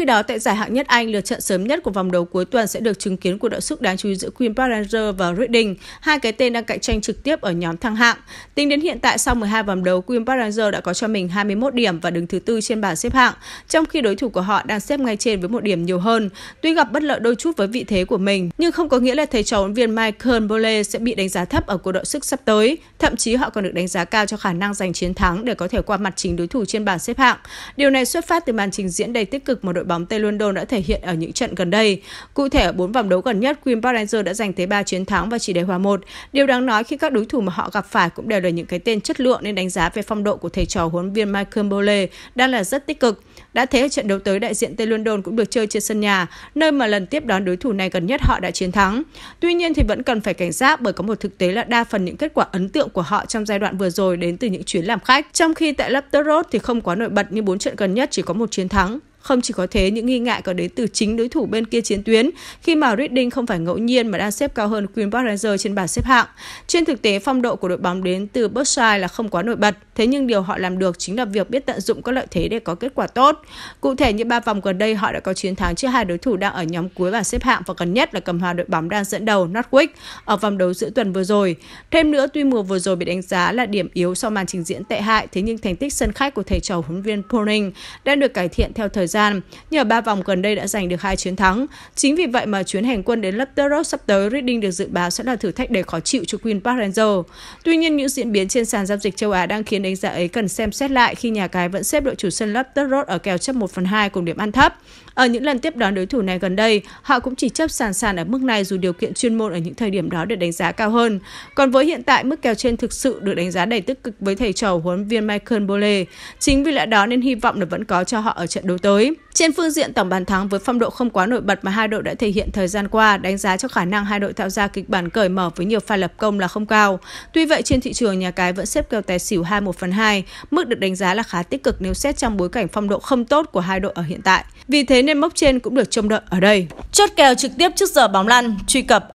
khi đó, tại giải hạng nhất Anh, lượt trận sớm nhất của vòng đấu cuối tuần sẽ được chứng kiến cuộc đội sức đáng chú ý giữa Queen Park Rangers và Reading, hai cái tên đang cạnh tranh trực tiếp ở nhóm thăng hạng. Tính đến hiện tại sau 12 vòng đấu, Queen Park Rangers đã có cho mình 21 điểm và đứng thứ tư trên bảng xếp hạng, trong khi đối thủ của họ đang xếp ngay trên với một điểm nhiều hơn. Tuy gặp bất lợi đôi chút với vị thế của mình, nhưng không có nghĩa là thầy trò huấn viên Michael Bole sẽ bị đánh giá thấp ở cuộc đội sức sắp tới. Thậm chí họ còn được đánh giá cao cho khả năng giành chiến thắng để có thể qua mặt chính đối thủ trên bảng xếp hạng. Điều này xuất phát từ màn trình diễn đầy tích cực mà đội bóng Tây London đã thể hiện ở những trận gần đây. Cụ thể, ở 4 vòng đấu gần nhất, Queen Park Rangers đã giành tới 3 chiến thắng và chỉ để hòa một. Điều đáng nói khi các đối thủ mà họ gặp phải cũng đều là những cái tên chất lượng nên đánh giá về phong độ của thầy trò huấn viên Michael Bowley đang là rất tích cực. Đã thế, trận đấu tới đại diện Tây London cũng được chơi trên sân nhà, nơi mà lần tiếp đón đối thủ này gần nhất họ đã chiến thắng. Tuy nhiên thì vẫn cần phải cảnh giác bởi có một thực tế là đa phần những kết quả ấn tượng của họ trong giai đoạn vừa rồi đến từ những chuyến làm khách, trong khi tại Loftus thì không quá nổi bật như bốn trận gần nhất chỉ có một chiến thắng. Không chỉ có thế, những nghi ngại còn đến từ chính đối thủ bên kia chiến tuyến khi mà Reading không phải ngẫu nhiên mà đang xếp cao hơn Queen Park Rangers trên bảng xếp hạng. Trên thực tế, phong độ của đội bóng đến từ Berkshire là không quá nổi bật, thế nhưng điều họ làm được chính là việc biết tận dụng các lợi thế để có kết quả tốt. Cụ thể như ba vòng gần đây họ đã có chiến thắng trước hai đối thủ đang ở nhóm cuối bảng xếp hạng và gần nhất là cầm hòa đội bóng đang dẫn đầu Northwich ở vòng đấu giữa tuần vừa rồi. Thêm nữa, tuy mùa vừa rồi bị đánh giá là điểm yếu sau màn trình diễn tệ hại, thế nhưng thành tích sân khách của thầy trò huấn viên Poning đã được cải thiện theo thời gian, nhờ ba vòng gần đây đã giành được hai chiến thắng. Chính vì vậy mà chuyến hành quân đến Lapteros sắp tới Reading được dự báo sẽ là thử thách để khó chịu cho Queen Park Rangers. Tuy nhiên, những diễn biến trên sàn giao dịch châu Á đang khiến đánh giá ấy cần xem xét lại khi nhà cái vẫn xếp đội chủ sân Lapteros ở kèo chấp 1 phần 2 cùng điểm ăn thấp. Ở những lần tiếp đón đối thủ này gần đây, họ cũng chỉ chấp sàn sàn ở mức này dù điều kiện chuyên môn ở những thời điểm đó được đánh giá cao hơn. Còn với hiện tại, mức kèo trên thực sự được đánh giá đầy tích cực với thầy trò huấn viên Michael Bole. Chính vì lẽ đó nên hy vọng là vẫn có cho họ ở trận đấu tới. Trên phương diện tổng bàn thắng với phong độ không quá nổi bật mà hai đội đã thể hiện thời gian qua, đánh giá cho khả năng hai đội tạo ra kịch bản cởi mở với nhiều pha lập công là không cao. Tuy vậy trên thị trường nhà cái vẫn xếp kèo tài xỉu 2 1 phần 2, mức được đánh giá là khá tích cực nếu xét trong bối cảnh phong độ không tốt của hai đội ở hiện tại. Vì thế nên mốc trên cũng được trông đợi ở đây. Chốt kèo trực tiếp trước giờ bóng lăn, truy cập